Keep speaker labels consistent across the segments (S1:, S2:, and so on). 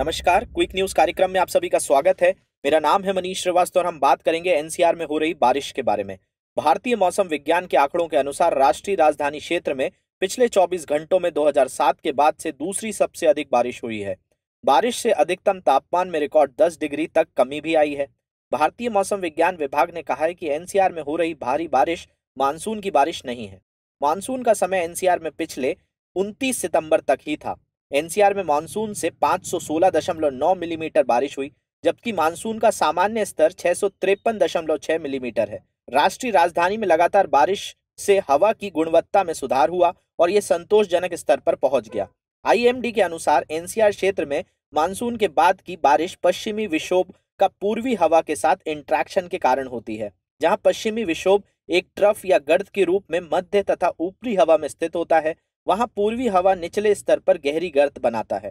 S1: नमस्कार quick news कार्यक्रम में आप सभी का स्वागत है मेरा नाम है मनीष श्रीवास्तव और हम बात करेंगे एनसीआर में हो रही बारिश के बारे में भारतीय मौसम विज्ञान के आंकड़ों के अनुसार राष्ट्रीय राजधानी क्षेत्र में पिछले 24 घंटों में 2007 के बाद से दूसरी सबसे अधिक बारिश हुई है बारिश से अधिकतम तापमान में रिकॉर्ड दस डिग्री तक कमी भी आई है भारतीय मौसम विज्ञान विभाग ने कहा है कि एनसीआर में हो रही भारी बारिश मानसून की बारिश नहीं है मानसून का समय एनसीआर में पिछले उनतीस सितंबर तक ही था एनसीआर में मानसून से 516.9 मिलीमीटर mm बारिश हुई जबकि मानसून का सामान्य स्तर छह मिलीमीटर है राष्ट्रीय राजधानी में लगातार बारिश से हवा की गुणवत्ता में सुधार हुआ और ये संतोषजनक स्तर पर पहुंच गया आईएमडी के अनुसार एनसीआर क्षेत्र में मानसून के बाद की बारिश पश्चिमी विक्षोभ का पूर्वी हवा के साथ इंट्रैक्शन के कारण होती है जहां पश्चिमी विक्षोभ एक ट्रफ या गर्द के रूप में मध्य तथा ऊपरी हवा में स्थित होता है वहां पूर्वी हवा निचले स्तर पर गहरी गर्त बनाता है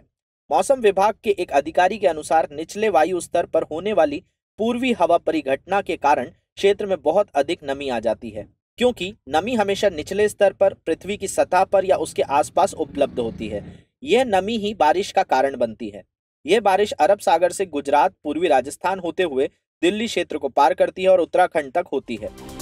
S1: मौसम विभाग के एक अधिकारी के अनुसार निचले वायु स्तर पर होने वाली पूर्वी हवा परिघटना के कारण क्षेत्र में बहुत अधिक नमी आ जाती है क्योंकि नमी हमेशा निचले स्तर पर पृथ्वी की सतह पर या उसके आसपास उपलब्ध होती है यह नमी ही बारिश का कारण बनती है यह बारिश अरब सागर से गुजरात पूर्वी राजस्थान होते हुए दिल्ली क्षेत्र को पार करती है और उत्तराखंड तक होती है